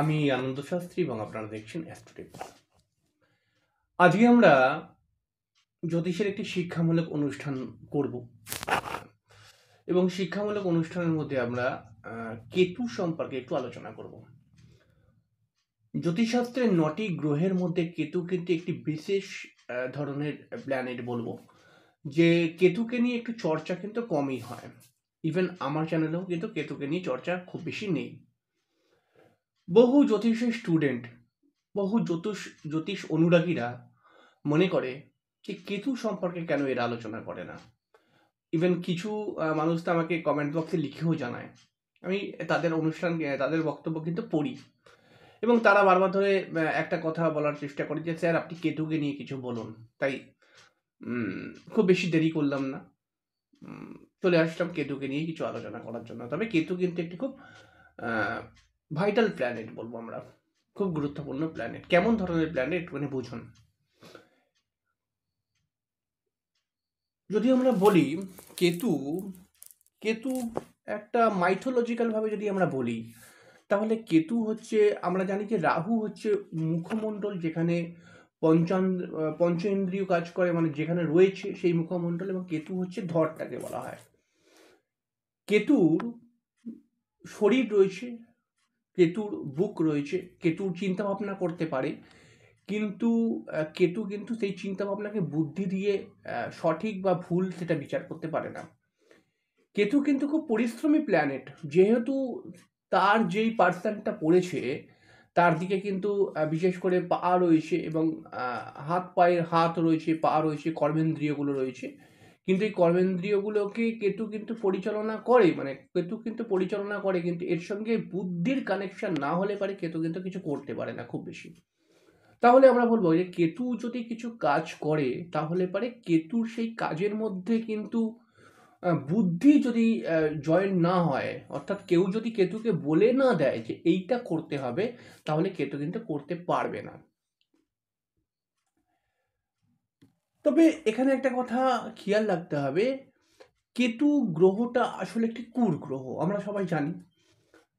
আমি আনন্দ শাস্ত্রী এবং আপনারা দেখছেন অ্যাস্ট্রোটিপ আজকে আমরা জ্যোতিষের একটি শিক্ষামূলক অনুষ্ঠান করব এবং শিক্ষামূলক অনুষ্ঠানের মধ্যে আমরা কেতু সম্পর্কে একটু আলোচনা করব জ্যোতিষশাস্ত্রের নটি গ্রহের মধ্যে কেতু কিন্তু একটি বিশেষ ধরনের প্ল্যানেট বলবো যে কেতুকে নিয়ে একটু চর্চা কিন্তু কমই হয় ইভেন আমার চ্যানেলেও কিন্তু কেতুকে নিয়ে চর্চা খুব বেশি নেই বহু জ্যোতিষের স্টুডেন্ট বহু জ্যোতিষ জ্যোতিষ অনুরাগীরা মনে করে যে কেতু সম্পর্কে কেন এরা আলোচনা করে না ইভেন কিছু মানুষ তো আমাকে কমেন্ট বক্সে লিখেও জানায় আমি তাদের অনুষ্ঠান তাদের বক্তব্য কিন্তু পড়ি এবং তারা বারবার ধরে একটা কথা বলার চেষ্টা করে যে স্যার আপনি কেতুকে নিয়ে কিছু বলুন তাই খুব বেশি দেরি করলাম না চলে আসলাম কেতুকে নিয়ে কিছু আলোচনা করার জন্য তবে কেতু কিন্তু একটি খুব ভাইটাল প্ল্যানেট বলবো আমরা খুব গুরুত্বপূর্ণ প্ল্যানেট কেমন ধরনের প্ল্যানেট মানে বুঝুন যদি আমরা বলি কেতু কেতু একটা মাইথোলজিক্যালভাবে যদি আমরা বলি তাহলে কেতু হচ্ছে আমরা জানি যে রাহু হচ্ছে মুখমণ্ডল যেখানে পঞ্চান পঞ্চ ইন্দ্রিয় কাজ করে মানে যেখানে রয়েছে সেই মুখমণ্ডল এবং কেতু হচ্ছে ধরটাকে বলা হয় কেতুর শরীর রয়েছে কেতুর বুক রয়েছে কেতুর চিন্তাভাবনা করতে পারে কিন্তু কেতু কিন্তু সেই চিন্তাভাবনাকে বুদ্ধি দিয়ে সঠিক বা ভুল সেটা বিচার করতে পারে না কেতু কিন্তু খুব পরিশ্রমী প্ল্যানেট যেহেতু তার যেই পার্সনটা পড়েছে তার দিকে কিন্তু বিশেষ করে পা রয়েছে এবং হাত পায়ের হাত রয়েছে পা রয়েছে কর্মেন্দ্রিয়গুলো রয়েছে কিন্তু এই কর্মেন্দ্রিয়গুলোকে কেতু কিন্তু পরিচালনা করে মানে কেতু কিন্তু পরিচালনা করে কিন্তু এর সঙ্গে বুদ্ধির কানেকশন না হলে পারে কেতু কিন্তু কিছু করতে পারে না খুব বেশি তাহলে আমরা বলবো যে কেতু যদি কিছু কাজ করে তাহলে পারে কেতুর সেই কাজের মধ্যে কিন্তু বুদ্ধি যদি জয়েন না হয় অর্থাৎ কেউ যদি কেতুকে বলে না দেয় যে এইটা করতে হবে তাহলে কেতু কিন্তু করতে পারবে না তবে এখানে একটা কথা খেয়াল রাখতে হবে কেতু গ্রহটা আসলে একটি কুর গ্রহ আমরা সবাই জানি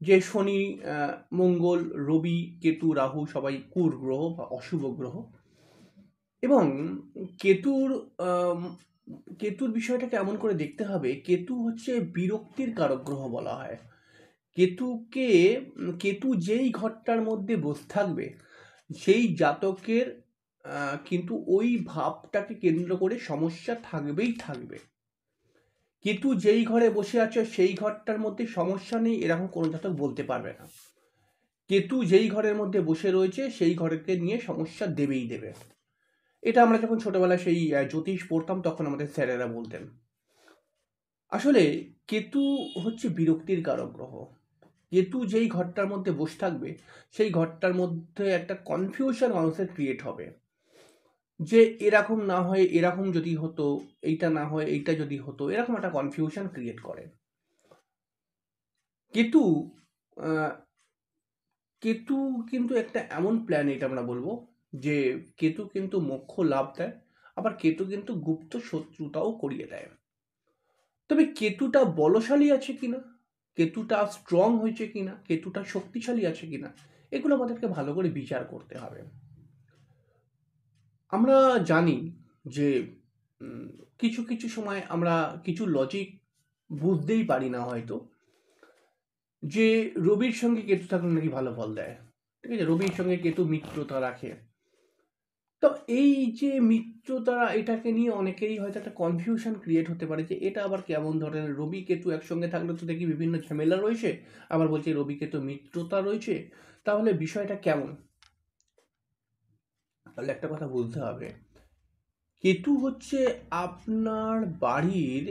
যে শনি মঙ্গল রবি কেতু রাহু সবাই কুর গ্রহ বা অশুভ গ্রহ এবং কেতুর কেতুর বিষয়টাকে এমন করে দেখতে হবে কেতু হচ্ছে বিরক্তির কারক গ্রহ বলা হয় কেতুকে কেতু যেই ঘরটার মধ্যে বসে থাকবে সেই জাতকের কিন্তু ওই ভাবটাকে কেন্দ্র করে সমস্যা থাকবেই থাকবে কেতু যেই ঘরে বসে আছে সেই ঘরটার মধ্যে সমস্যা নেই এরকম কোনো জাতক বলতে পারবে না কেতু যেই ঘরের মধ্যে বসে রয়েছে সেই ঘরকে নিয়ে সমস্যা দেবেই দেবে এটা আমরা যখন ছোটোবেলায় সেই জ্যোতিষ পড়তাম তখন আমাদের স্যারেরা বলতেন আসলে কেতু হচ্ছে বিরক্তির কারক গ্রহ কেতু যেই ঘরটার মধ্যে বসে থাকবে সেই ঘরটার মধ্যে একটা কনফিউশন মানুষের ক্রিয়েট হবে যে এরকম না হয় এরকম যদি হতো এইটা না হয় এইটা যদি হতো এরকম একটা কনফিউশন ক্রিয়েট করে কেতু কেতু কিন্তু একটা এমন প্ল্যান এটা আমরা বলবো যে কেতু কিন্তু মোক্ষ লাভ দেয় আবার কেতু কিন্তু গুপ্ত শত্রুতাও করিয়ে দেয় তবে কেতুটা বলশালী আছে কিনা কেতুটা স্ট্রং হয়েছে কিনা কেতুটা শক্তিশালী আছে কিনা এগুলো আমাদেরকে ভালো করে বিচার করতে হবে আমরা জানি যে কিছু কিছু সময় আমরা কিছু লজিক বুঝতেই পারি না হয়তো যে রবির সঙ্গে কেতু থাকলে নাকি ভালো ফল দেয় ঠিক আছে রবির সঙ্গে কেতু মিত্রতা রাখে তো এই যে মিত্রতা এটাকে নিয়ে অনেকেরই হয়তো একটা কনফিউশন ক্রিয়েট হতে পারে যে এটা আবার কেমন ধরনের রবি কেতু একসঙ্গে থাকলে তো দেখি বিভিন্ন ঝামেলা রয়েছে আবার বলছে রবি কেতু মিত্রতা রয়েছে তাহলে বিষয়টা কেমন তাহলে একটা কথা বলতে হবে কেতু হচ্ছে আপনার বাড়ির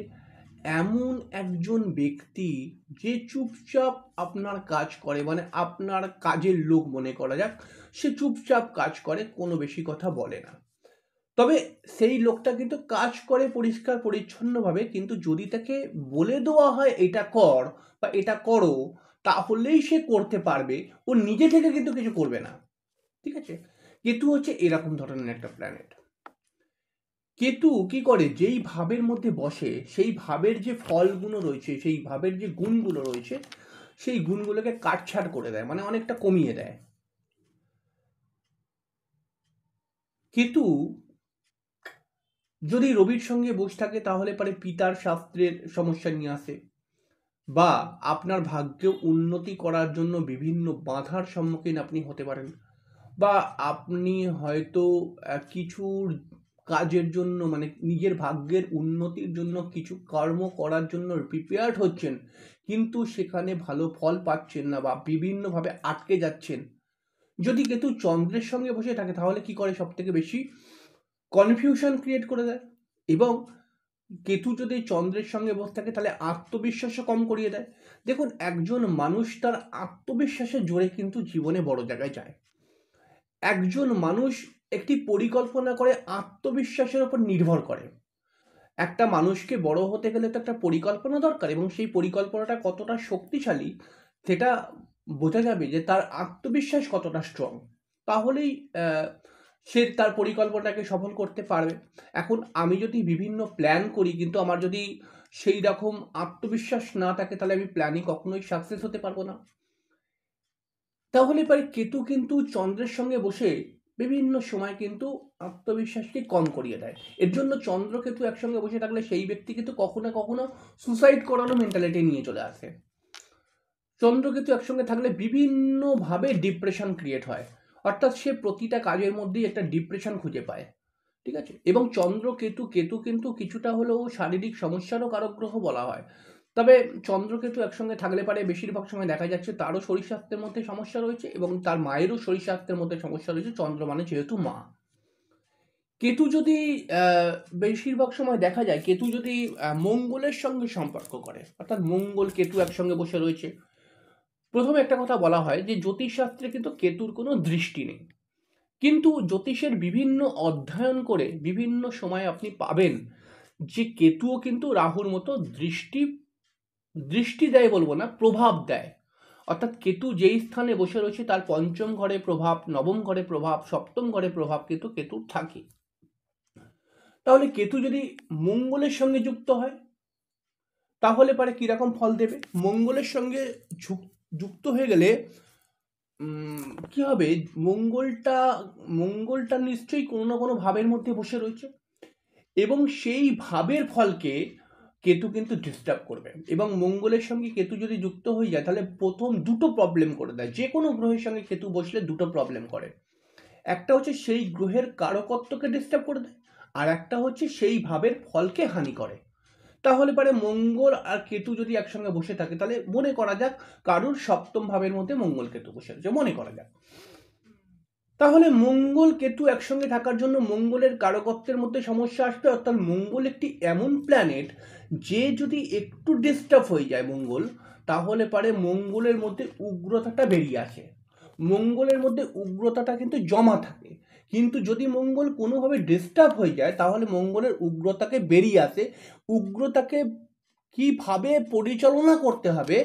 এমন একজন ব্যক্তি যে চুপচাপ আপনার কাজ করে মানে আপনার কাজের লোক মনে করা যাক সে চুপচাপ কাজ করে কোনো বেশি কথা বলে না তবে সেই লোকটা কিন্তু কাজ করে পরিষ্কার পরিচ্ছন্নভাবে কিন্তু যদি তাকে বলে দেওয়া হয় এটা কর বা এটা করো তাহলেই সে করতে পারবে ও নিজে থেকে কিন্তু কিছু করবে না ঠিক আছে কেতু হচ্ছে এরকম ধরনের একটা প্ল্যানেট কেতু কি করে যেই ভাবের মধ্যে বসে সেই ভাবের যে ফলগুলো রয়েছে সেই ভাবের যে গুণগুলো রয়েছে সেই গুণগুলোকে কাটছাট করে দেয় মানে অনেকটা কমিয়ে দেয় কেতু যদি রবির সঙ্গে বসে থাকে তাহলে পারে পিতার শাস্ত্রের সমস্যা নিয়ে আসে বা আপনার ভাগ্যে উন্নতি করার জন্য বিভিন্ন বাধার সম্মুখীন আপনি হতে পারেন বা আপনি হয়তো কিছুর কাজের জন্য মানে নিজের ভাগ্যের উন্নতির জন্য কিছু কর্ম করার জন্য প্রিপেয়ার্ড হচ্ছেন কিন্তু সেখানে ভালো ফল পাচ্ছেন না বা বিভিন্নভাবে আটকে যাচ্ছেন যদি কেতু চন্দ্রের সঙ্গে বসে থাকে তাহলে কি করে সব থেকে বেশি কনফিউশন ক্রিয়েট করে দেয় এবং কেতু যদি চন্দ্রের সঙ্গে বসে থাকে তাহলে আত্মবিশ্বাসও কম করিয়ে দেয় দেখুন একজন মানুষ তার আত্মবিশ্বাসের জোরে কিন্তু জীবনে বড় জায়গায় যায় একজন মানুষ একটি পরিকল্পনা করে আত্মবিশ্বাসের ওপর নির্ভর করে একটা মানুষকে বড় হতে গেলে তো একটা পরিকল্পনা দরকার এবং সেই পরিকল্পনাটা কতটা শক্তিশালী সেটা বোঝা যাবে যে তার আত্মবিশ্বাস কতটা স্ট্রং তাহলেই সে তার পরিকল্পনাটাকে সফল করতে পারবে এখন আমি যদি বিভিন্ন প্ল্যান করি কিন্তু আমার যদি সেই রকম আত্মবিশ্বাস না থাকে তাহলে আমি প্ল্যানই কখনোই সাকসেস হতে পারবো না তাহলে পারে কেতু কিন্তু চন্দ্রের সঙ্গে বসে বিভিন্ন সময় কিন্তু আত্মবিশ্বাসকে কম করিয়ে দেয় এর জন্য চন্দ্র কেতু একসঙ্গে বসে থাকলে সেই ব্যক্তি কিন্তু কখনো কখনো সুসাইড করানো মেন্টালিটি নিয়ে চলে আসে চন্দ্রকেতু একসঙ্গে থাকলে বিভিন্নভাবে ডিপ্রেশন ক্রিয়েট হয় অর্থাৎ সে প্রতিটা কাজের মধ্যেই একটা ডিপ্রেশন খুঁজে পায় ঠিক আছে এবং চন্দ্র কেতু কেতু কিন্তু কিছুটা হলেও শারীরিক সমস্যারও কারক গ্রহ বলা হয় তবে চন্দ্রকেতু একসঙ্গে থাকলে পারে বেশিরভাগ সময় দেখা যাচ্ছে তারও শরীর স্বাস্থ্যের মধ্যে সমস্যা রয়েছে এবং তার মায়েরও শরীর স্বাস্থ্যের মধ্যে সমস্যা রয়েছে চন্দ্র মানে যেহেতু মা কেতু যদি বেশিরভাগ সময় দেখা যায় কেতু যদি মঙ্গলের সঙ্গে সম্পর্ক করে অর্থাৎ মঙ্গল কেতু একসঙ্গে বসে রয়েছে প্রথমে একটা কথা বলা হয় যে জ্যোতিষশাস্ত্রে কিন্তু কেতুর কোনো দৃষ্টি নেই কিন্তু জ্যোতিষের বিভিন্ন অধ্যয়ন করে বিভিন্ন সময় আপনি পাবেন যে কেতুও কিন্তু রাহুর মতো দৃষ্টি দৃষ্টি দেয় বলবো না প্রভাব দেয় অর্থাৎ কেতু যেই স্থানে বসে রয়েছে তার পঞ্চম ঘরে প্রভাব নবম ঘরে প্রভাব সপ্তম ঘরে প্রভাব কিন্তু কেতুর থাকে তাহলে কেতু যদি মঙ্গলের সঙ্গে যুক্ত হয় তাহলে পারে কীরকম ফল দেবে মঙ্গলের সঙ্গে যুক্ত হয়ে গেলে কি হবে মঙ্গলটা মঙ্গলটা নিশ্চয়ই কোনো না কোনো ভাবের মধ্যে বসে রয়েছে এবং সেই ভাবের ফলকে কেতু কিন্তু ডিস্টার্ব করবে এবং মঙ্গলের সঙ্গে কেতু যদি যুক্ত হয়ে যায় তাহলে প্রথম দুটো প্রবলেম করে দেয় যে কোনো গ্রহের সঙ্গে কেতু বসলে দুটো প্রবলেম করে একটা হচ্ছে সেই গ্রহের কারকত্বকে ডিস্টার্ব করে দেয় আর একটা হচ্ছে সেই ভাবের ফলকে হানি করে তাহলে পারে মঙ্গল আর কেতু যদি একসঙ্গে বসে থাকে তাহলে মনে করা যাক কারুর সপ্তম ভাবের মধ্যে মঙ্গল কেতু বসে আছে মনে করা যাক তাহলে মঙ্গল কেতু একসঙ্গে থাকার জন্য মঙ্গলের কারকত্বের মধ্যে সমস্যা আসবে অর্থাৎ মঙ্গল একটি এমন প্ল্যানেট যে যদি একটু ডিস্টার্ব হয়ে যায় মঙ্গল তাহলে পারে মঙ্গলের মধ্যে উগ্রতাটা বেরিয়ে আসে মঙ্গলের মধ্যে উগ্রতাটা কিন্তু জমা থাকে কিন্তু যদি মঙ্গল কোনোভাবে ডিস্টার্ব হয়ে যায় তাহলে মঙ্গলের উগ্রতাকে বেরিয়ে আসে উগ্রতাকে কীভাবে পরিচালনা করতে হবে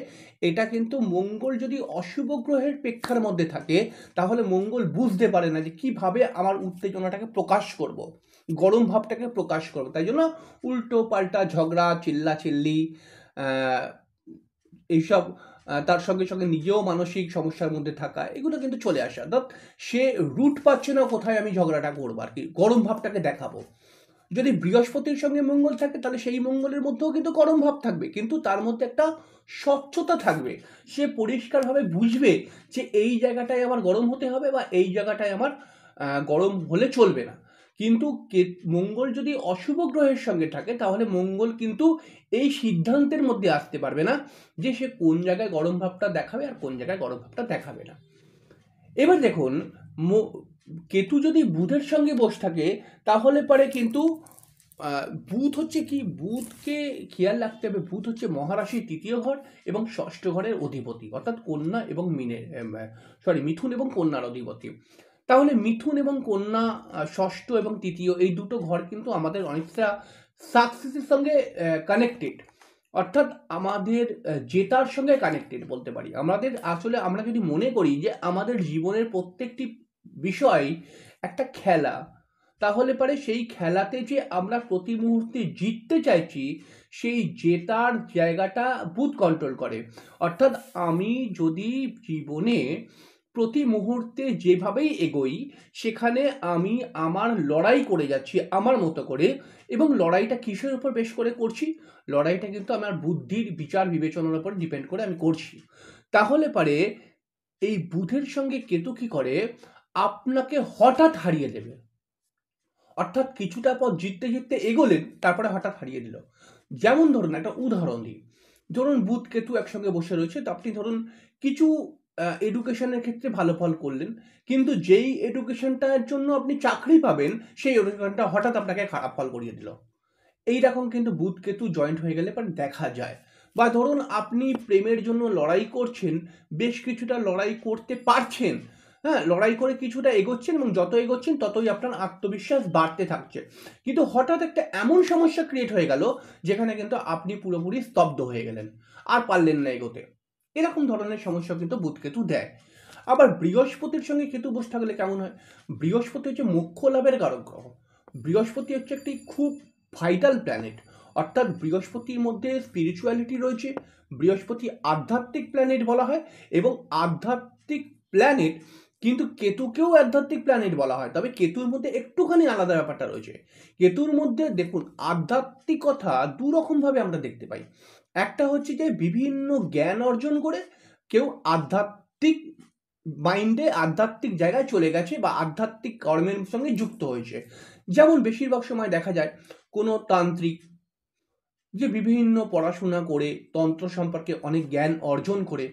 এটা কিন্তু মঙ্গল যদি অশুভ গ্রহের প্রেক্ষার মধ্যে থাকে তাহলে মঙ্গল বুঝতে পারে না যে কীভাবে আমার উত্তেজনাটাকে প্রকাশ করব। গরম ভাবটাকে প্রকাশ করবে তাই জন্য উল্টো পাল্টা ঝগড়া চিল্লা চিল্লি এইসব তার সঙ্গে সঙ্গে নিজেও মানসিক সমস্যার মধ্যে থাকা এগুলো কিন্তু চলে আসে অর্থাৎ সে রুট পাচ্ছে না কোথায় আমি ঝগড়াটা করবো আর কি গরম ভাবটাকে দেখাবো যদি বৃহস্পতির সঙ্গে মঙ্গল থাকে তাহলে সেই মঙ্গলের মধ্যেও কিন্তু গরম ভাব থাকবে কিন্তু তার মধ্যে একটা স্বচ্ছতা থাকবে সে পরিষ্কারভাবে বুঝবে যে এই জায়গাটায় আমার গরম হতে হবে বা এই জায়গাটায় আমার গরম হলে চলবে না কিন্তু মঙ্গল যদি অশুভ গ্রহের সঙ্গে থাকে তাহলে মঙ্গল কিন্তু এই সিদ্ধান্তের মধ্যে আসতে পারবে না যে সে কোন জায়গায় গরম ভাবটা দেখাবে আর কোন জায়গায় গরম ভাবটা দেখাবে না এবার দেখুন কেতু যদি বুধের সঙ্গে বসে থাকে তাহলে পরে কিন্তু বুধ হচ্ছে কি বুধকে খেয়াল রাখতে হবে বুধ হচ্ছে মহারাশির তৃতীয় ঘর এবং ষষ্ঠ ঘরের অধিপতি অর্থাৎ কন্যা এবং মিনে সরি মিথুন এবং কন্যার অধিপতি তাহলে মিথুন এবং কন্যা ষষ্ঠ এবং তৃতীয় এই দুটো ঘর কিন্তু আমাদের অনেকটা সাকসেসের সঙ্গে কানেক্টেড অর্থাৎ আমাদের জেতার সঙ্গে কানেক্টেড বলতে পারি আমাদের আসলে আমরা যদি মনে করি যে আমাদের জীবনের প্রত্যেকটি বিষয় একটা খেলা তাহলে পরে সেই খেলাতে যে আমরা প্রতি মুহূর্তে জিততে চাইছি সেই জেতার জায়গাটা বুথ কন্ট্রোল করে অর্থাৎ আমি যদি জীবনে প্রতি মুহূর্তে যেভাবেই এগোই সেখানে আমি আমার লড়াই করে যাচ্ছি আমার মতো করে এবং লড়াইটা কিসের উপর বেশ করে করছি লড়াইটা কিন্তু আমার বুদ্ধির বিচার বিবেচনার উপর ডিপেন্ড করে আমি করছি তাহলে পারে এই বুধের সঙ্গে কেতু কী করে আপনাকে হঠাৎ হারিয়ে দেবে অর্থাৎ কিছুটা পথ জিততে জিততে এগোলেন তারপরে হঠাৎ হারিয়ে দিল যেমন ধরুন একটা উদাহরণ দিই ধরুন বুধ কেতু একসঙ্গে বসে রয়েছে তো আপনি ধরুন কিছু এডুকেশনের ক্ষেত্রে ভালো ফল করলেন কিন্তু যেই এডুকেশনটার জন্য আপনি চাকরি পাবেন সেই এডুকেশনটা হঠাৎ আপনাকে খারাপ ফল করিয়ে দিল এইরকম কিন্তু বুধ কেতু জয়েন্ট হয়ে গেলে মানে দেখা যায় বা ধরুন আপনি প্রেমের জন্য লড়াই করছেন বেশ কিছুটা লড়াই করতে পারছেন হ্যাঁ লড়াই করে কিছুটা এগোচ্ছেন এবং যত এগোচ্ছেন ততই আপনার আত্মবিশ্বাস বাড়তে থাকছে কিন্তু হঠাৎ একটা এমন সমস্যা ক্রিয়েট হয়ে গেল যেখানে কিন্তু আপনি পুরোপুরি স্তব্ধ হয়ে গেলেন আর পারলেন না এগোতে এরকম ধরনের সমস্যা কিন্তু বুধকেতু দেয় আবার বৃহস্পতির সঙ্গে কেতু বসে থাকলে কেমন হয় বৃহস্পতি হচ্ছে মোক্ষ লাভের কারক গ্রহ বৃহস্পতি হচ্ছে একটি খুব ভাইটাল প্ল্যানেট অর্থাৎ বৃহস্পতির মধ্যে স্পিরিচুয়ালিটি রয়েছে বৃহস্পতি আধ্যাত্মিক প্ল্যানেট বলা হয় এবং আধ্যাত্মিক প্ল্যানেট কিন্তু কেতুকেও আধ্যাত্মিক প্ল্যানেট বলা হয় তবে কেতুর মধ্যে একটুখানি আলাদা ব্যাপারটা রয়েছে কেতুর মধ্যে দেখুন আধ্যাত্মিকতা দু আমরা দেখতে পাই একটা হচ্ছে যে বিভিন্ন জ্ঞান অর্জন করে কেউ আধ্যাত্মিক মাইন্ডে আধ্যাত্মিক জায়গায় চলে গেছে বা আধ্যাত্মিক কর্মের সঙ্গে যুক্ত হয়েছে যেমন বেশিরভাগ সময় দেখা যায় কোনো তান্ত্রিক যে বিভিন্ন পড়াশোনা করে তন্ত্র সম্পর্কে অনেক জ্ঞান অর্জন করে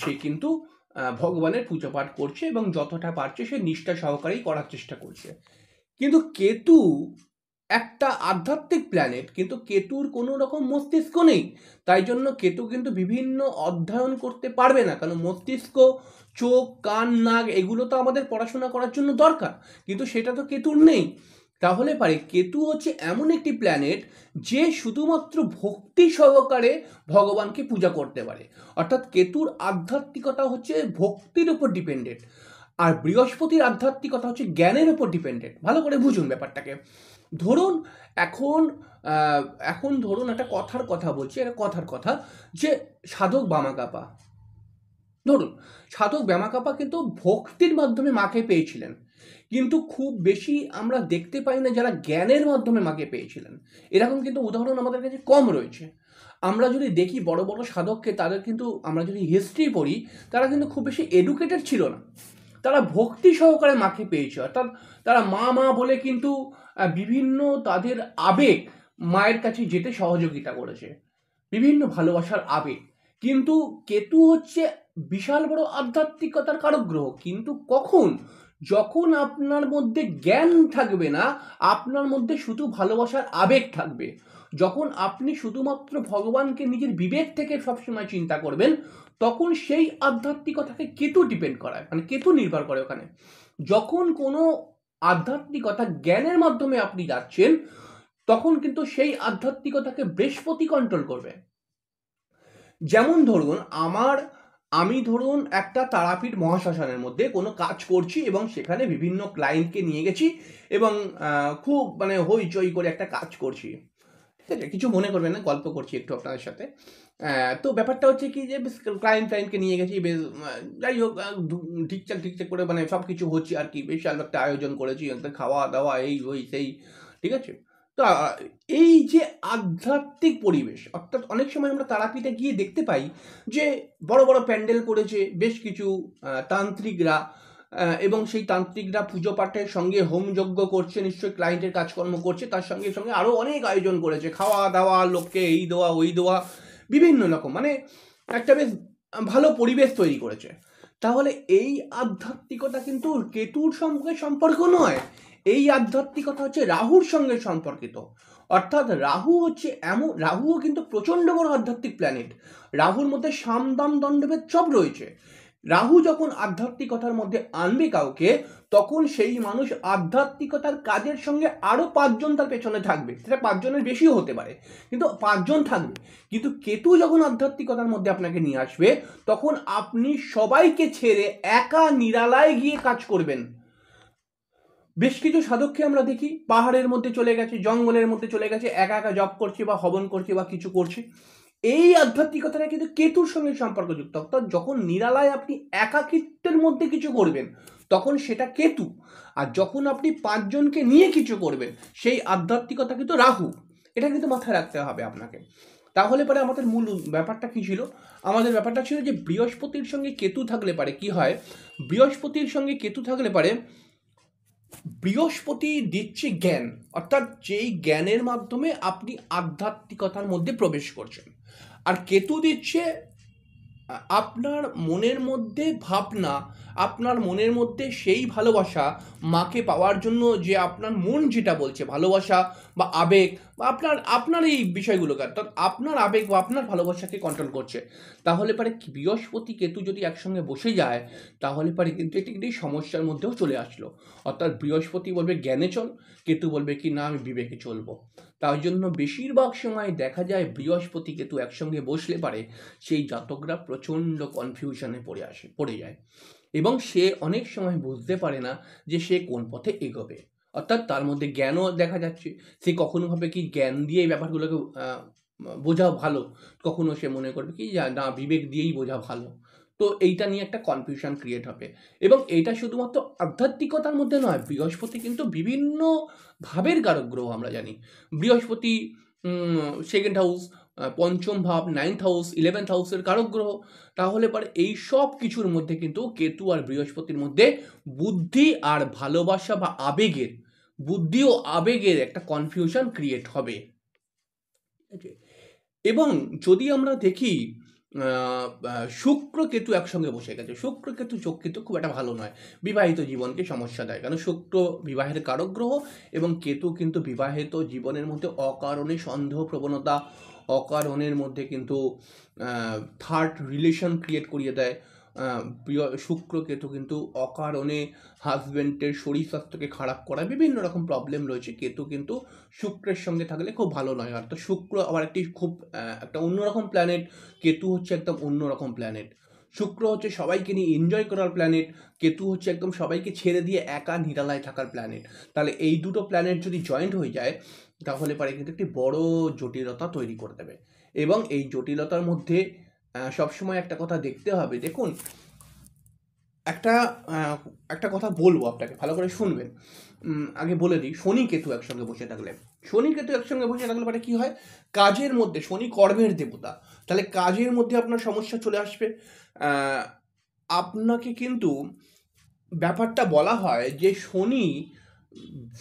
সে কিন্তু ভগবানের পুজো পাঠ করছে এবং যতটা পারছে সে নিষ্ঠা সহকারেই করার চেষ্টা করছে কিন্তু কেতু একটা আধ্যাত্মিক প্ল্যানেট কিন্তু কেতুর কোনো রকম মস্তিষ্ক নেই তাই জন্য কেতু কিন্তু বিভিন্ন অধ্যয়ন করতে পারবে না কারণ মস্তিষ্ক চোখ কান নাক এগুলো তো আমাদের পড়াশোনা করার জন্য দরকার কিন্তু সেটা তো কেতুর নেই তাহলে পারে কেতু হচ্ছে এমন একটি প্ল্যানেট যে শুধুমাত্র ভক্তি সহকারে ভগবানকে পূজা করতে পারে অর্থাৎ কেতুর আধ্যাত্মিকতা হচ্ছে ভক্তির উপর ডিপেন্ডেন্ট আর বৃহস্পতির আধ্যাত্মিকতা হচ্ছে জ্ঞানের উপর ডিপেন্ডেন্ট ভালো করে বুঝুন ব্যাপারটাকে ধরুন এখন এখন ধরুন একটা কথার কথা বলছি একটা কথার কথা যে সাধক বামাকাপা ধরুন সাধক ব্যামাকাপা কিন্তু ভক্তির মাধ্যমে মাকে পেয়েছিলেন কিন্তু খুব বেশি আমরা দেখতে পাই না যারা জ্ঞানের মাধ্যমে মাকে পেয়েছিলেন এরকম কিন্তু উদাহরণ আমাদের কাছে কম রয়েছে আমরা যদি দেখি বড় বড় সাধককে তাদের কিন্তু আমরা যদি হিস্ট্রি পড়ি তারা কিন্তু খুব বেশি এডুকেটেড ছিল না তারা ভক্তি সহকারে মাকে পেয়েছে অর্থাৎ তারা মা মা বলে কিন্তু বিভিন্ন তাদের আবেগ মায়ের কাছে যেতে সহযোগিতা করেছে বিভিন্ন ভালোবাসার আবেগ কিন্তু কেতু হচ্ছে বিশাল বড় আধ্যাত্মিকতার কারক গ্রহ কিন্তু কখন যখন আপনার মধ্যে জ্ঞান থাকবে না আপনার মধ্যে শুধু ভালোবাসার আবেগ থাকবে যখন আপনি শুধুমাত্র ভগবানকে নিজের বিবেক থেকে সবসময় চিন্তা করবেন তখন সেই আধ্যাত্মিকতাকে কেতু ডিপেন্ড করায় মানে কেতু নির্ভর করে ওখানে যখন কোনো আধ্যাত্মিকতা জ্ঞানের মাধ্যমে আপনি যাচ্ছেন তখন কিন্তু সেই আধ্যাত্মিকতাকে বৃহস্পতি কন্ট্রোল করবে যেমন ধরুন আমার আমি ধরুন একটা তারাপীঠ মহাশ্মশানের মধ্যে কোনো কাজ করছি এবং সেখানে বিভিন্ন ক্লায়েন্টকে নিয়ে গেছি এবং খুব মানে হইচই করে একটা কাজ করছি ঠিক আছে কিছু মনে করবেন না গল্প করছি একটু আপনাদের সাথে তো ব্যাপারটা হচ্ছে কি যে বেশ ক্লায়েন্ট ক্লায়েন্টকে নিয়ে গেছি বেশ যাই হোক ঠিকঠাক ঠিকঠাক করে মানে সব কিছু হচ্ছে আর কি বিশাল একটা আয়োজন করেছি একটা খাওয়া দাওয়া এই ওই সেই ঠিক আছে তো এই যে আধ্যাত্মিক পরিবেশ অর্থাৎ অনেক সময় আমরা তারাপীঠে গিয়ে দেখতে পাই যে বড় বড় প্যান্ডেল করেছে বেশ কিছু তান্ত্রিকরা এবং সেই তান্ত্রিকরা পুজো পাঠের সঙ্গে হোম যজ্ঞ করছে নিশ্চয়ই ক্লায়েন্টের কাজকর্ম করছে তার সঙ্গে সঙ্গে আরও অনেক আয়োজন করেছে খাওয়া দাওয়া লোককে এই দেওয়া ওই দেওয়া বিভিন্ন রকম মানে একটা বেশ ভালো পরিবেশ তৈরি করেছে তাহলে এই আধ্যাত্মিকতা কিন্তু কেতুর সঙ্গে সম্পর্ক নয় এই আধ্যাত্মিকতা হচ্ছে রাহুর সঙ্গে সম্পর্কিত অর্থাৎ রাহু হচ্ছে এমন রাহুও কিন্তু প্রচণ্ড বড় আধ্যাত্মিক প্ল্যানেট রাহুর মধ্যে সামদাম দণ্ডভেদ সব রয়েছে রাহু যখন আধ্যাত্মিকতার মধ্যে আনবে কাউকে তখন সেই মানুষ আধ্যাত্মিকতার কাজের সঙ্গে আরও পাঁচজন তার পেছনে থাকবে সেটা পাঁচজনের বেশিও হতে পারে কিন্তু পাঁচজন থাকবে কিন্তু কেতু যখন আধ্যাত্মিকতার মধ্যে আপনাকে নিয়ে আসবে তখন আপনি সবাইকে ছেড়ে একা নিরালায় গিয়ে কাজ করবেন বেশ কিছু সাধককে আমরা দেখি পাহাড়ের মধ্যে চলে গেছে জঙ্গলের মধ্যে চলে গেছে একা একা জব করছে বা হবন করছে বা কিছু করছে এই আধ্যাত্মিকতাটা কিন্তু কেতুর সঙ্গে সম্পর্কযুক্ত অর্থাৎ যখন নিরালায় আপনি একাকিত্বের মধ্যে কিছু করবেন তখন সেটা কেতু আর যখন আপনি পাঁচজনকে নিয়ে কিছু করবেন সেই আধ্যাত্মিকতা কিন্তু রাহু এটা কিন্তু মাথায় রাখতে হবে আপনাকে তাহলে পরে আমাদের মূল ব্যাপারটা কী ছিল আমাদের ব্যাপারটা ছিল যে বৃহস্পতির সঙ্গে কেতু থাকলে পারে কি হয় বৃহস্পতির সঙ্গে কেতু থাকলে পারে বৃহস্পতি দিচ্ছে জ্ঞান অর্থাৎ যেই জ্ঞানের মাধ্যমে আপনি আধ্যাত্মিকতার মধ্যে প্রবেশ করছেন আর কেতু দিচ্ছে আপনার মনের মধ্যে ভাবনা আপনার মনের মধ্যে সেই ভালোবাসা মাকে পাওয়ার জন্য যে আপনার মন যেটা বলছে ভালোবাসা বা আবেগ বা আপনার আপনার এই বিষয়গুলোকে অর্থাৎ আপনার আবেগ বা আপনার ভালোবাসাকে কন্ট্রোল করছে তাহলে পরে বৃহস্পতি কেতু যদি একসঙ্গে বসে যায় তাহলে পরে কিন্তু এটি কিন্তু সমস্যার মধ্যেও চলে আসলো অর্থাৎ বৃহস্পতি বলবে জ্ঞানে চল কেতু বলবে কি না আমি বিবেকে চলবো তার জন্য বেশিরভাগ সময় দেখা যায় বৃহস্পতি কেতু একসঙ্গে বসলে পারে সেই জাতকরা প্রচণ্ড কনফিউশনে পড়ে আসে পড়ে যায় এবং সে অনেক সময় বুঝতে পারে না যে সে কোন পথে এগোবে অর্থাৎ তার মধ্যে জ্ঞানও দেখা যাচ্ছে সে কখনো ভাবে কি জ্ঞান দিয়ে এই ব্যাপারগুলোকে বোঝা ভালো কখনো সে মনে করবে কি না বিবেক দিয়েই বোঝা ভালো তো এইটা নিয়ে একটা কনফিউশন ক্রিয়েট হবে এবং এইটা শুধুমাত্র আধ্যাত্মিকতার মধ্যে নয় বৃহস্পতি কিন্তু বিভিন্ন ভাবের কারক গ্রহ আমরা জানি বৃহস্পতি সেকেন্ড হাউস পঞ্চম ভাব নাইন্থ হাউস ইলেভেন্থ হাউসের কারক গ্রহ তাহলে পরে এই সব কিছুর মধ্যে কিন্তু কেতু আর বৃহস্পতির মধ্যে বুদ্ধি আর ভালোবাসা বা আবেগের বুদ্ধি ও আবেগের একটা কনফিউশন ক্রিয়েট হবে এবং যদি আমরা দেখি শুক্র কেতু একসঙ্গে বসে গেছে শুক্র কেতু চোখ কিন্তু খুব একটা ভালো নয় বিবাহিত জীবনকে সমস্যা দেয় কারণ শুক্র বিবাহের কারক গ্রহ এবং কেতু কিন্তু বিবাহিত জীবনের মধ্যে অকারণে সন্দেহ প্রবণতা অকারণের মধ্যে কিন্তু থার্ড রিলেশন ক্রিয়েট করিয়ে দেয় প্রিয় শুক্র কেতু কিন্তু অকারণে হাজব্যান্ডের শরীর স্বাস্থ্যকে খারাপ করা বিভিন্ন রকম প্রবলেম রয়েছে কেতু কিন্তু শুক্রের সঙ্গে থাকলে খুব ভালো নয় অর্থাৎ শুক্র আবার একটি খুব একটা অন্যরকম প্ল্যানেট কেতু হচ্ছে একদম অন্যরকম প্ল্যানেট শুক্র হচ্ছে সবাইকে নিয়ে এনজয় করার প্ল্যানেট কেতু হচ্ছে একদম সবাইকে ছেড়ে দিয়ে একা নিরালায় থাকার প্ল্যানেট তাহলে এই দুটো প্ল্যানেট যদি জয়েন্ট হয়ে যায় তাহলে পারে কিন্তু একটি বড় জটিলতা তৈরি করে দেবে এবং এই জটিলতার মধ্যে সবসময় একটা কথা দেখতে হবে দেখুন একটা একটা কথা বলবো আপনাকে ভালো করে শুনবেন আগে বলে দিই শনি কেতু একসঙ্গে বসে থাকলে শনি কেতু একসঙ্গে বসে থাকলে পরে মানে কী হয় কাজের মধ্যে শনি কর্মের দেবতা তাহলে কাজের মধ্যে আপনার সমস্যা চলে আসবে আপনাকে কিন্তু ব্যাপারটা বলা হয় যে শনি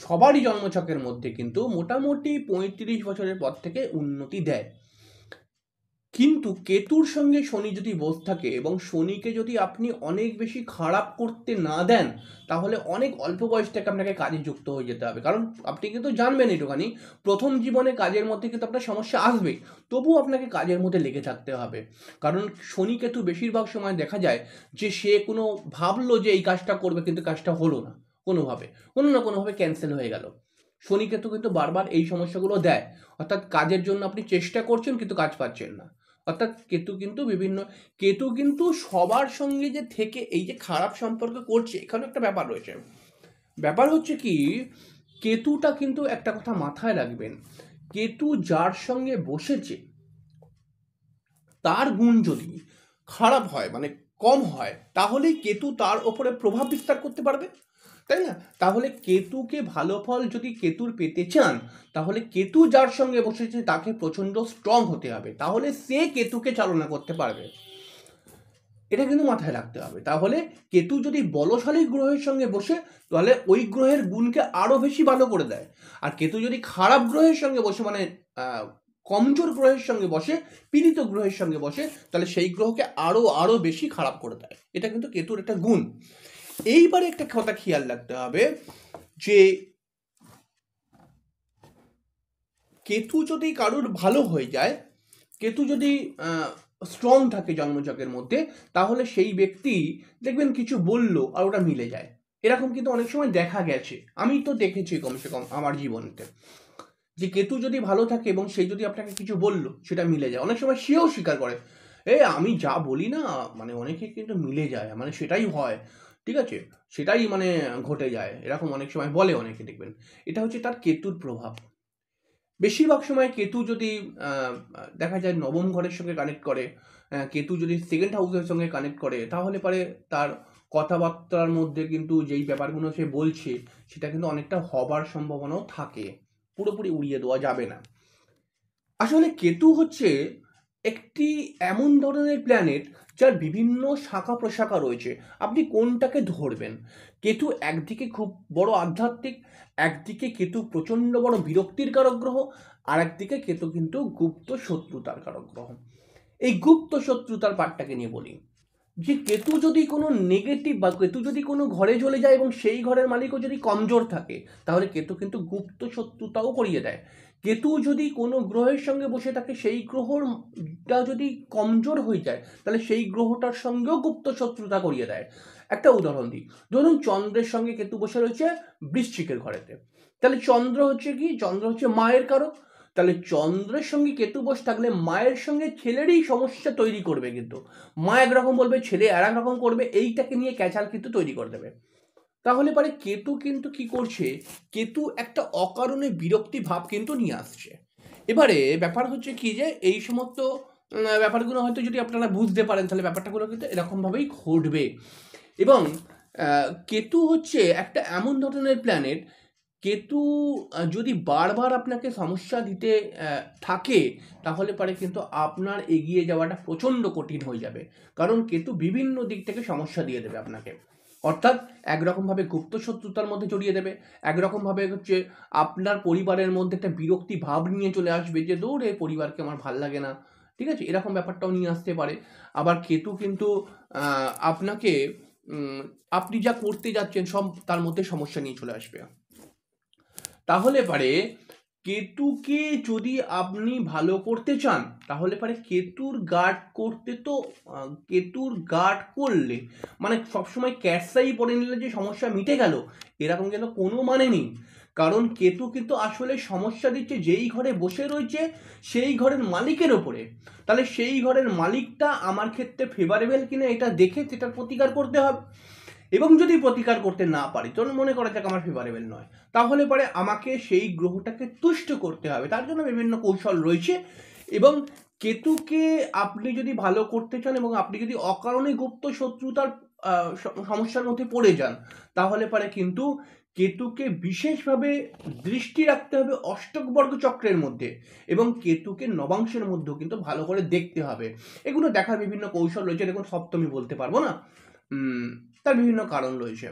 সবারই জন্মছকের মধ্যে কিন্তু মোটামুটি পঁয়ত্রিশ বছরের পর থেকে উন্নতি দেয় কিন্তু কেতুর সঙ্গে শনি যদি বোধ থাকে এবং শনিকে যদি আপনি অনেক বেশি খারাপ করতে না দেন তাহলে অনেক অল্প বয়স থেকে আপনাকে কাজে যুক্ত হয়ে যেতে হবে কারণ আপনি কিন্তু জানবেন একটুখানি প্রথম জীবনে কাজের মধ্যে কিন্তু আপনার সমস্যা আসবে তবুও আপনাকে কাজের মধ্যে লেগে থাকতে হবে কারণ শনি কেতু বেশিরভাগ সময় দেখা যায় যে সে কোনো ভাবলো যে এই কাজটা করবে কিন্তু কাজটা হলো না কোনোভাবে কোনো না কোনোভাবে ক্যান্সেল হয়ে গেল শনি কেতু কিন্তু বারবার এই সমস্যাগুলো দেয় অর্থাৎ কাজের জন্য আপনি চেষ্টা করছেন কিন্তু কাজ পাচ্ছেন না অর্থাৎ কেতু কিন্তু বিভিন্ন কেতু কিন্তু সবার সঙ্গে যে থেকে এই যে খারাপ সম্পর্ক করছে এখানে একটা ব্যাপার রয়েছে ব্যাপার হচ্ছে কি কেতুটা কিন্তু একটা কথা মাথায় রাখবেন কেতু যার সঙ্গে বসেছে তার গুণ যদি খারাপ হয় মানে কম হয় তাহলেই কেতু তার ওপরে প্রভাব বিস্তার করতে পারবে তাই না তাহলে কেতুকে ভালো ফল যদি কেতুর পেতে চান তাহলে কেতু যার সঙ্গে বসেছে তাকে প্রচণ্ড স্ট্রং হতে হবে তাহলে সে কেতুকে চালনা করতে পারবে এটা কিন্তু মাথায় রাখতে হবে তাহলে কেতু যদি বলশালী গ্রহের সঙ্গে বসে তাহলে ওই গ্রহের গুণকে আরও বেশি ভালো করে দেয় আর কেতু যদি খারাপ গ্রহের সঙ্গে বসে মানে কমজোর গ্রহের সঙ্গে বসে পীড়িত গ্রহের সঙ্গে বসে তাহলে সেই গ্রহকে আরও আরও বেশি খারাপ করে দেয় এটা কিন্তু কেতুর একটা গুণ এইবারে একটা কথা খেয়াল রাখতে হবে যে কেতু যদি কারুর ভালো হয়ে যায় কেতু যদি স্ট্রং থাকে জন্মচকের মধ্যে তাহলে সেই ব্যক্তি দেখবেন কিছু বলল আর ওটা মিলে যায় এরকম কিন্তু অনেক সময় দেখা গেছে আমি তো দেখেছি কমসে কম আমার জীবনতে যে কেতু যদি ভালো থাকে এবং সে যদি আপনাকে কিছু বলল সেটা মিলে যায় অনেক সময় সেও স্বীকার করে এ আমি যা বলি না মানে অনেকে কিন্তু মিলে যায় মানে সেটাই হয় ঠিক আছে সেটাই মানে ঘটে যায় এরকম অনেক সময় বলে অনেকে দেখবেন এটা হচ্ছে তার কেতুর প্রভাব বেশিরভাগ সময় কেতু যদি দেখা যায় নবম ঘরের সঙ্গে কানেক্ট করে কেতু যদি সেকেন্ড হাউসের সঙ্গে কানেক্ট করে তাহলে পরে তার কথাবার্তার মধ্যে কিন্তু যেই ব্যাপারগুলো সে বলছে সেটা কিন্তু অনেকটা হবার সম্ভাবনাও থাকে পুরোপুরি উড়িয়ে দেওয়া যাবে না আসলে কেতু হচ্ছে একটি এমন ধরনের প্ল্যানেট যার বিভিন্ন শাখা প্রশাখা রয়েছে আপনি কোনটাকে ধরবেন কেতু একদিকে খুব বড় আধ্যাত্মিক একদিকে কেতু প্রচণ্ড বড় বিরক্তির কারক গ্রহ আর একদিকে কেতু কিন্তু গুপ্ত শত্রুতার কারক গ্রহ এই গুপ্ত শত্রুতার পাঠটাকে নিয়ে বলি যে কেতু যদি কোনো নেগেটিভ বা কেতু যদি কোনো ঘরে চলে যায় এবং সেই ঘরের মালিকও যদি কমজোর থাকে তাহলে কেতু কিন্তু গুপ্ত শত্রুতাও করিয়ে দেয় কেতু যদি কোনো গ্রহের সঙ্গে বসে থাকে সেই গ্রহটা যদি কমজোর হয়ে যায় তাহলে সেই গ্রহটার সঙ্গেও গুপ্ত শত্রুতা করিয়ে দেয় একটা উদাহরণ দিই ধরুন চন্দ্রের সঙ্গে কেতু বসে রয়েছে বৃশ্চিকের ঘরেতে তাহলে চন্দ্র হচ্ছে কি চন্দ্র হচ্ছে মায়ের কারক তাহলে চন্দ্রের সঙ্গে কেতু বস থাকলে মায়ের সঙ্গে ছেলেরই সমস্যা তৈরি করবে কিন্তু মা একরকম বলবে ছেলে আর রকম করবে এইটাকে নিয়ে ক্যাচাল কিন্তু তৈরি করে দেবে তাহলে পারে কেতু কিন্তু কি করছে কেতু একটা অকারণে বিরক্তি ভাব কিন্তু নিয়ে আসছে এবারে ব্যাপার হচ্ছে কি যে এই সমস্ত ব্যাপারগুলো হয়তো যদি আপনারা বুঝতে পারেন তাহলে ব্যাপারটাগুলো কিন্তু এরকমভাবেই ঘটবে এবং কেতু হচ্ছে একটা এমন ধরনের প্ল্যানেট কেতু যদি বারবার আপনাকে সমস্যা দিতে থাকে তাহলে পারে কিন্তু আপনার এগিয়ে যাওয়াটা প্রচণ্ড কঠিন হয়ে যাবে কারণ কেতু বিভিন্ন দিক থেকে সমস্যা দিয়ে দেবে আপনাকে অর্থাৎ একরকমভাবে গুপ্ত শত্রুতার মধ্যে জড়িয়ে দেবে একরকমভাবে হচ্ছে আপনার পরিবারের মধ্যে একটা বিরক্তি ভাব নিয়ে চলে আসবে যে দৌড়ে পরিবারকে আমার ভাল লাগে না ঠিক আছে এরকম ব্যাপারটাও নিয়ে আসতে পারে আবার কেতু কিন্তু আপনাকে আপনি যা করতে যাচ্ছেন সব তার মধ্যে সমস্যা নিয়ে চলে আসবে তাহলে পারে কেতুকে যদি আপনি ভালো করতে চান তাহলে পারে কেতুর গার্ড করতে তো কেতুর গার্ড করলে মানে সবসময় ক্যাটসাই পরে নিলে যে সমস্যা মিটে গেল এরকম যেন কোনো মানে নেই কারণ কেতু কিন্তু আসলে সমস্যা দিচ্ছে যেই ঘরে বসে রয়েছে সেই ঘরের মালিকের ওপরে তাহলে সেই ঘরের মালিকটা আমার ক্ষেত্রে ফেভারেবল কিনা এটা দেখে সেটার প্রতিকার করতে হবে এবং যদি প্রতিকার করতে না পারি তখন মনে করা যাক আমার ফেভারেবল নয় তাহলে পরে আমাকে সেই গ্রহটাকে তুষ্ট করতে হবে তার জন্য বিভিন্ন কৌশল রয়েছে এবং কেতুকে আপনি যদি ভালো করতে চান এবং আপনি যদি অকারণে গুপ্ত শত্রুতার সমস্যার মধ্যে পড়ে যান তাহলে পরে কিন্তু কেতুকে বিশেষভাবে দৃষ্টি রাখতে হবে অষ্টকবর্গ চক্রের মধ্যে এবং কেতুকে নবাংশের মধ্যেও কিন্তু ভালো করে দেখতে হবে এগুলো দেখার বিভিন্ন কৌশল রয়েছে দেখুন সপ্তমী বলতে পারবো না তার বিভিন্ন কারণ রয়েছে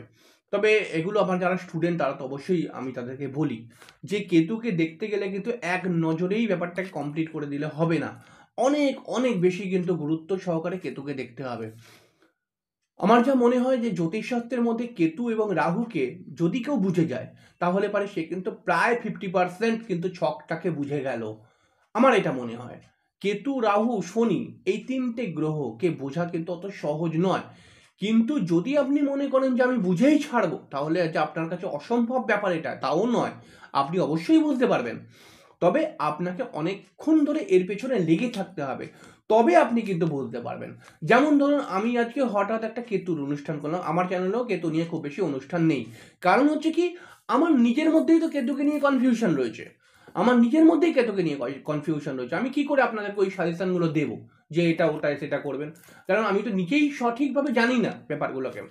তবে এগুলো আমার যারা স্টুডেন্ট তারা তো অবশ্যই আমি তাদেরকে বলি যে কেতুকে দেখতে গেলে কিন্তু এক নজরেই ব্যাপারটা কমপ্লিট করে দিলে হবে না অনেক অনেক বেশি কিন্তু গুরুত্ব সহকারে কেতুকে দেখতে হবে আমার যা মনে হয় যে জ্যোতিষশাস্ত্রের মধ্যে কেতু এবং রাহুকে যদি কেউ বুঝে যায় তাহলে পারে সে কিন্তু প্রায় ফিফটি পার্সেন্ট কিন্তু ছকটাকে বুঝে গেল আমার এটা মনে হয় কেতু রাহু শনি এই তিনটে গ্রহকে বোঝা কিন্তু অত সহজ নয় কিন্তু যদি আপনি মনে করেন যে আমি বুঝেই ছাড়বো তাহলে যে আপনার কাছে অসম্ভব ব্যাপার এটা তাও নয় আপনি অবশ্যই বুঝতে পারবেন তবে আপনাকে অনেকক্ষণ ধরে এর পেছনে লেগে থাকতে হবে তবে আপনি কিন্তু বলতে পারবেন যেমন ধরুন আমি আজকে হঠাৎ একটা কেতুর অনুষ্ঠান করলাম আমার চ্যানেলেও কেতু নিয়ে খুব বেশি অনুষ্ঠান নেই কারণ হচ্ছে কি আমার নিজের মধ্যেই তো কেতুকে নিয়ে কনফিউশন রয়েছে আমার নিজের মধ্যেই কেতকে নিয়ে কনফিউশন রয়েছে আমি কি করে আপনাদেরকে ওই সাজেশনগুলো দেবো যে এটা ওটা সেটা করবেন কারণ আমি তো নিজেই সঠিকভাবে জানি না ব্যাপারগুলোকে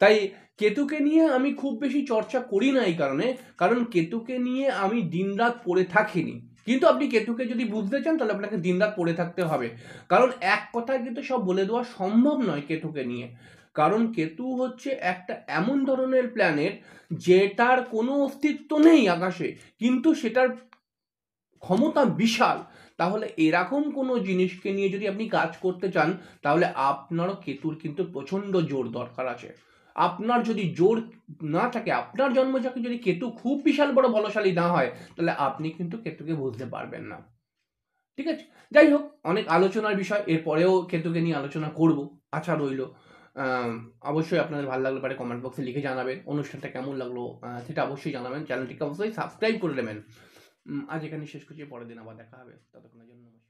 তাই কেতুকে নিয়ে আমি খুব বেশি চর্চা করি না এই কারণে কারণ কেতুকে নিয়ে আমি দিনরাত পড়ে থাকিনি কিন্তু আপনি কেতুকে যদি বুঝতে চান তাহলে আপনাকে দিনরাত পড়ে থাকতে হবে কারণ এক কথায় কিন্তু সব বলে দেওয়া সম্ভব নয় কেতুকে নিয়ে কারণ কেতু হচ্ছে একটা এমন ধরনের প্ল্যানেট যেটার কোনো অস্তিত্ব নেই আকাশে কিন্তু সেটার ক্ষমতা বিশাল তাহলে এরকম কোনো জিনিসকে নিয়ে যদি আপনি কাজ করতে চান তাহলে আপনারও কেতুর কিন্তু প্রচণ্ড জোর দরকার আছে আপনার যদি জোর না থাকে আপনার জন্মজাকে যদি কেতু খুব বিশাল বড় বলশালী না হয় তাহলে আপনি কিন্তু কেতুকে বুঝতে পারবেন না ঠিক আছে যাই হোক অনেক আলোচনার বিষয় এরপরেও কেতুকে নিয়ে আলোচনা করব আচ্ছা রইল অবশ্যই আপনাদের ভালো লাগলে পারে কমেন্ট বক্সে লিখে জানাবেন অনুষ্ঠানটা কেমন লাগলো সেটা অবশ্যই জানাবেন চ্যানেলটিকে অবশ্যই সাবস্ক্রাইব করে নেবেন আজ এখানে শেষ করছি পরের দিন আবার দেখা হবে ততক্ষণের জন্য নমস্কার